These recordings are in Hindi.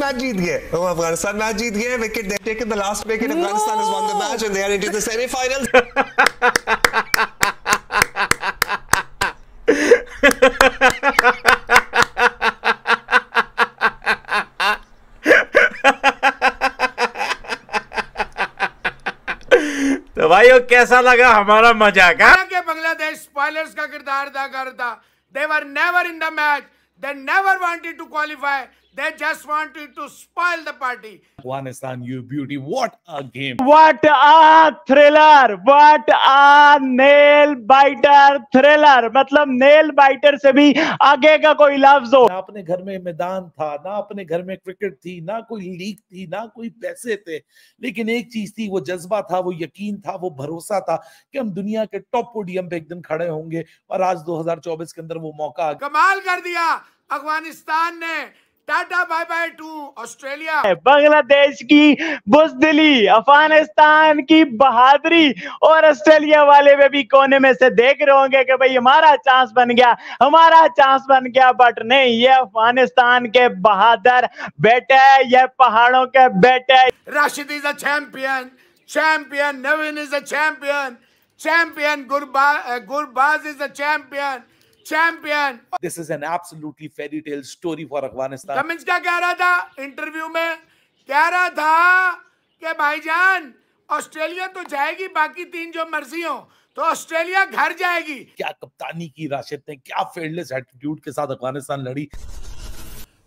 मैच जीत गए वो अफगानिस्तान मैच जीत गए wicket they take in the last wicket Afghanistan has won the match and they are into the semi final तो भाई कैसा लगा हमारा मजाक हाँ? के बांग्लादेश स्पॉयलर्स का किरदार अदा करता they were never in the match they never wanted to qualify They just wanted to spoil the party. Afghanistan, you beauty. What a game. What a thriller. What a nail biter thriller. मतलब nail biter से भी आगे का कोई लफ्ज हो ना अपने घर में मैदान था ना अपने घर में क्रिकेट थी ना कोई लीग थी ना कोई पैसे थे लेकिन एक चीज थी वो जज्बा था वो यकीन था वो भरोसा था कि हम दुनिया के टॉप पोडियम पे दिन खड़े होंगे और आज 2024 के अंदर वो मौका कमाल कर दिया अफगानिस्तान ने tata bye bye to Australia Bangladesh की बुजदिली अफगानिस्तान की बहादुरी और ऑस्ट्रेलिया वाले में भी कोने में से देख रहे होंगे कि भाई हमारा चांस बन गया हमारा चांस बन गया बट नहीं ये अफगानिस्तान के बहादुर बेटे ये पहाड़ों के बेटे Rashid is a champion champion Naveen is a champion champion Gurbaz is a champion champion this is an absolutely fairy tale story for Afghanistan Cummins क्या कह रहा था इंटरव्यू में कह रहा था कि भाईजान ऑस्ट्रेलिया तो जाएगी बाकी तीन जो मर्जी हो तो ऑस्ट्रेलिया घर जाएगी क्या कप्तानी की राशिद ने क्या फील्डलेस एटीट्यूड के साथ अफगानिस्तान लड़ी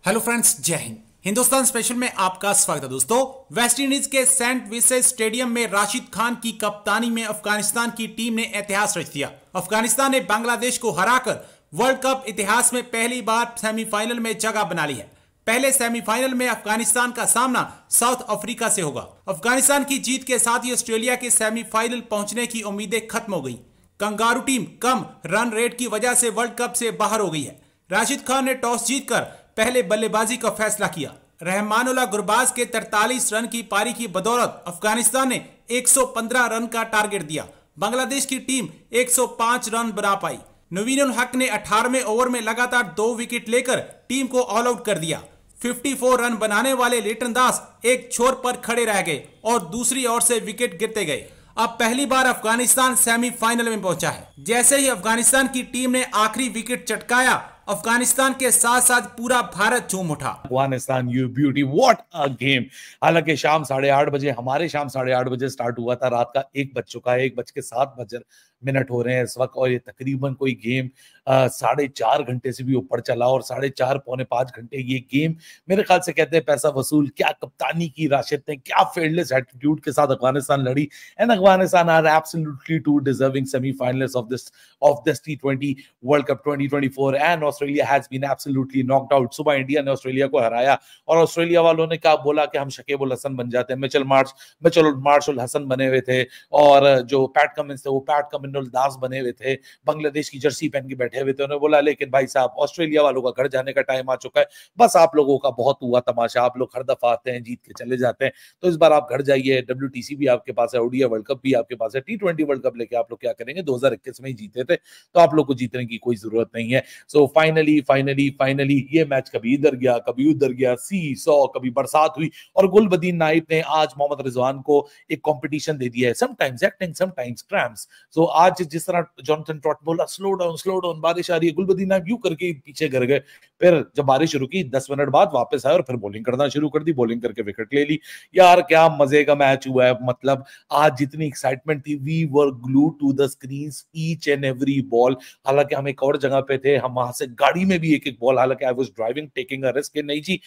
हेलो फ्रेंड्स जय हिंद हिंदुस्तान स्पेशल में आपका स्वागत है दोस्तों वेस्टइंडीज के सेंट विसेस स्टेडियम में राशिद खान की कप्तानी में अफगानिस्तान की टीम ने इतिहास रच दिया अफगानिस्तान ने बांग्लादेश को हराकर वर्ल्ड कप इतिहास में पहली बार सेमीफाइनल में जगह बना ली है पहले सेमीफाइनल में अफगानिस्तान का सामना साउथ अफ्रीका से होगा अफगानिस्तान की जीत के साथ ही ऑस्ट्रेलिया के सेमीफाइनल पहुंचने की उम्मीदें खत्म हो गई कंगारू टीम कम रन रेट की वजह से वर्ल्ड कप से बाहर हो गई है राशिद खान ने टॉस जीतकर पहले बल्लेबाजी का फैसला किया रहमानुल्ला गुरबाज के 43 रन की पारी की बदौलत अफगानिस्तान ने 115 रन का टारगेट दिया बांग्लादेश की टीम 105 रन बना पाई नवीन हक ने 18वें ओवर में लगातार दो विकेट लेकर टीम को ऑल आउट कर दिया 54 रन बनाने वाले लेटन दास एक छोर पर खड़े रह गए और दूसरी ओर से विकेट गिरते गए अब पहली बार अफगानिस्तान सेमीफाइनल में पहुंचा है जैसे ही अफगानिस्तान की टीम ने आखिरी विकेट चटकाया अफगानिस्तान के साथ साथ पूरा भारत चूम उठा Afghanistan you beauty what a game हालांकि शाम साढ़े आठ बजे हमारे शाम साढ़े आठ बजे स्टार्ट हुआ था रात का एक बज चुका है एक बज के सात बजे मिनट हो रहे हैं इस वक्त और ये तकरीबन कोई गेम साढ़े चार घंटे से भी ऊपर चला और साढ़े चार पौने पांच घंटे ये गेम मेरे ख्याल से कहते हैं पैसा वसूल क्या कप्तानी की राशिद ने क्या फेयरलेस एटीट्यूड के साथ अफगानिस्तान लड़ी and Afghanistan are absolutely to deserving semifinalist of this of this T twenty world cup twenty twenty four and Australia has been absolutely knocked out सुबह इंडिया ने ऑस्ट्रेलिया को हराया और ऑस्ट्रेलिया वालों ने क्या बोला कि हम शकेब उल हसन बन जाते हैं Mitchell Marsh Mitchell Marshall Hasan बने हुए थे और जो पैट कमिंस थे वो पैट कमिंस जनरल दास बने हुए थे बांग्लादेश की जर्सी पहन के बैठे हुए थे उन्होंने बोला लेकिन भाई साहब ऑस्ट्रेलिया वालों का घर जाने का टाइम आ चुका है बस आप लोगों का बहुत हुआ तमाशा आप लोग हर दफा आते हैं जीत के चले जाते हैं तो इस बार आप घर जाइए डब्ल्यू भी आपके पास है ओडिया वर्ल्ड कप भी आपके पास है टी वर्ल्ड कप लेके आप लोग क्या करेंगे दो में ही जीते थे तो आप लोग को जीतने की कोई जरूरत नहीं है सो फाइनली फाइनली फाइनली ये मैच कभी इधर गया कभी उधर गया सी सौ कभी बरसात हुई और गुलबदीन नाइब ने आज मोहम्मद रिजवान को एक कॉम्पिटिशन दे दिया है sometimes acting sometimes cramps so आज जिस तरह जॉनथन ट्रॉट बोला स्लो डाउन स्लो डाउन बारिश आ रही है गुलबदी नाम यू करके पीछे घर गए फिर जब बारिश रुकी दस मिनट बाद वापस आए और फिर बॉलिंग करना शुरू कर दी बॉलिंग करके विकेट ले ली यार क्या मजे का मैच हुआ है मतलब आज जितनी एक्साइटमेंट थी we were glue to the screen each and every ball हालांकि हम एक और जगह पे थे हम वहां से गाड़ी में भी एक एक बॉल हालांकि I was driving taking a risk नहीं जी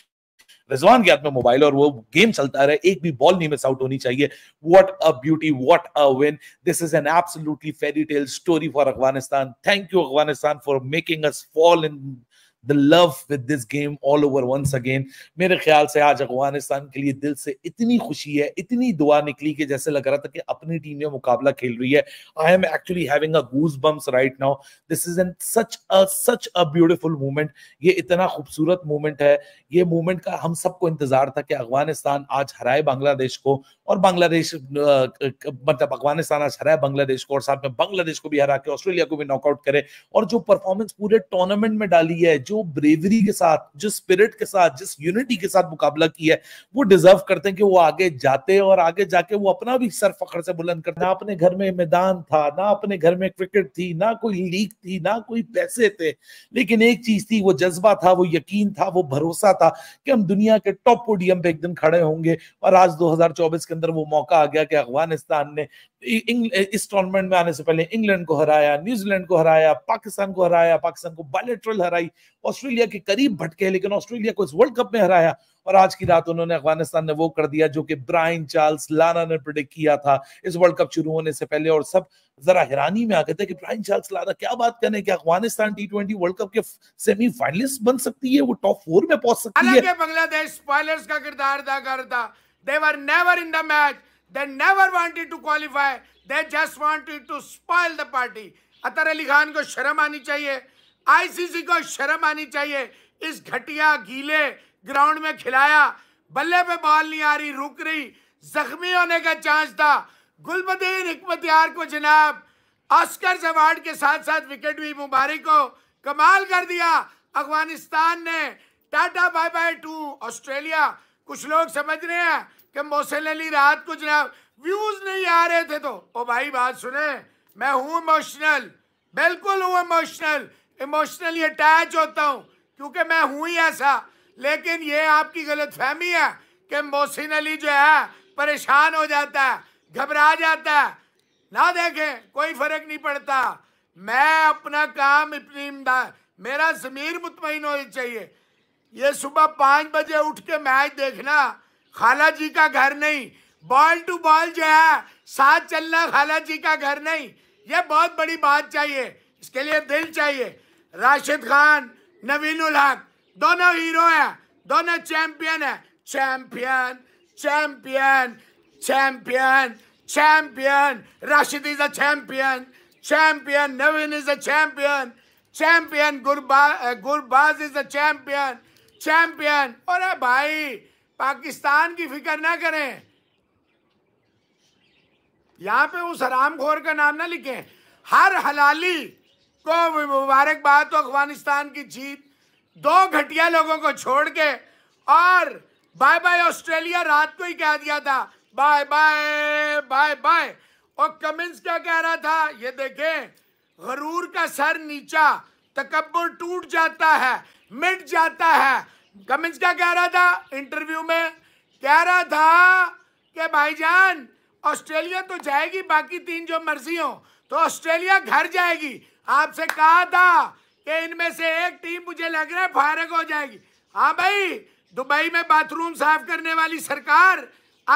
रिजवान के हाथ में मोबाइल और वो गेम चलता रहे एक भी बॉल नहीं मिस आउट होनी चाहिए what a beauty what a win this is an absolutely fairy tale story for Afghanistan thank you Afghanistan for making us fall in the love with this game all over once again मेरे ख्याल से आज अफगानिस्तान के लिए दिल से इतनी खुशी है इतनी दुआ निकली कि जैसे लग रहा था कि अपनी टीम में मुकाबला खेल रही है I am actually having a goose bumps right now this is an such a such a beautiful moment ये इतना खूबसूरत मूवमेंट है ये मूवमेंट का हम सबको इंतजार था कि अफगानिस्तान आज हराए बांग्लादेश को और बांग्लादेश मतलब अफगानिस्तान आज हराए बांग्लादेश को और साथ में बांग्लादेश को भी हरा के ऑस्ट्रेलिया को भी नॉकआउट करे और जो परफॉर्मेंस पूरे टूर्नामेंट में डाली है जो जो ब्रेवरी के साथ जिस स्पिरिट के साथ जिस यूनिटी के साथ मुकाबला की है वो डिजर्व करते हैं कि वो आगे जाते हैं और आगे जाके वो अपना भी सर फखर से बुलंद करते ना अपने घर में मैदान था ना अपने घर में क्रिकेट थी ना कोई लीग थी ना कोई पैसे थे लेकिन एक चीज थी वो जज्बा था वो यकीन था वो भरोसा था कि हम दुनिया के टॉप पोडियम पे एक दिन खड़े होंगे और आज दो के अंदर वो मौका आ गया कि अफगानिस्तान ने इस टूर्नामेंट में आने से पहले इंग्लैंड को हराया न्यूजीलैंड को हराया पाकिस्तान को हराया पाकिस्तान को बायोलेट्रल हराई ऑस्ट्रेलिया के करीब भटके लेकिन ऑस्ट्रेलिया को इस वर्ल्ड कप में हराया और आज की रात उन्होंने अफगानिस्तान ने वो कर दिया जो कि ब्राइन चार्ल्स लाना ने प्रिडिक्ट किया था इस वर्ल्ड कप शुरू होने से पहले और सब जरा हैरानी में आ गए थे कि ब्राइन चार्ल्स लाना क्या बात करने कि Afghanistan T twenty world Cup के सेमीफाइनलिस्ट बन सकती है वो टॉप फोर में पहुंच सकती है बांग्लादेश का किरदार अदा करता they were never in the match They never wanted to qualify. They just wanted to spoil the party. Athar Ali Khan को शर्म आनी चाहिए आईसीसी को शर्म आनी चाहिए इस घटिया गीले ग्राउंड में खिलाया बल्ले पे बॉल नहीं आ रही रुक रही जख्मी होने का चांस था गुलबदीन हमत यार को जनाब ऑस्कर अवार्ड के साथ साथ विकेट भी मुबारक को कमाल कर दिया अफगानिस्तान ने tata bye bye to Australia कुछ लोग समझ रहे हैं कि मोहसिन अली रात को जनाब व्यूज नहीं आ रहे थे तो ओ भाई बात सुने मैं हूँ इमोशनल बिल्कुल हूँ इमोशनल इमोशनली अटैच होता हूँ क्योंकि मैं हूँ ही ऐसा लेकिन ये आपकी गलत फहमी है कि मोहसिन अली जो है परेशान हो जाता है घबरा जाता है ना देखें कोई फ़र्क नहीं पड़ता मैं अपना काम अपनी इमदाद मेरा ज़मीर मुतमिन होना चाहिए ये सुबह पांच बजे उठ के मैच देखना खाला जी का घर नहीं बॉल टू बॉल जो है साथ चलना खाला जी का घर नहीं ये बहुत बड़ी बात चाहिए इसके लिए दिल चाहिए राशिद खान नवीन उल हक दोनों हीरो हैं दोनों चैंपियन है champion champion champion champion Rashid is a champion champion Naveen is a champion champion Gurbaz is a champion champion अरे भाई पाकिस्तान की फिक्र ना करें यहां पे उस हरामखोर का नाम ना लिखें हर हलाली को मुबारकबाद तो अफगानिस्तान की जीत दो घटिया लोगों को छोड़ के और बाय बाय ऑस्ट्रेलिया रात को ही कह दिया था बाय बाय बाय बाय और कमिंस क्या कह रहा था ये देखें गरूर का सर नीचा तकबर टूट जाता है मिट जाता है कमिंस क्या कह रहा था इंटरव्यू में कह रहा था कि भाईजान ऑस्ट्रेलिया तो जाएगी बाकी तीन जो मर्जी हो तो ऑस्ट्रेलिया घर जाएगी आपसे कहा था कि इनमें से एक टीम मुझे लग रहा है फारग हो जाएगी हाँ भाई दुबई में बाथरूम साफ करने वाली सरकार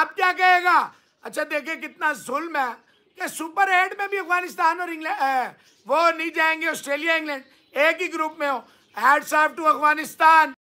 आप क्या कहेगा अच्छा देखे कितना जुल्म है कि सुपर एट में भी अफगानिस्तान और इंग्लैंड वो नहीं जाएंगे ऑस्ट्रेलिया इंग्लैंड एक ही ग्रुप में हो हेड्स ऑफ टू अफगानिस्तान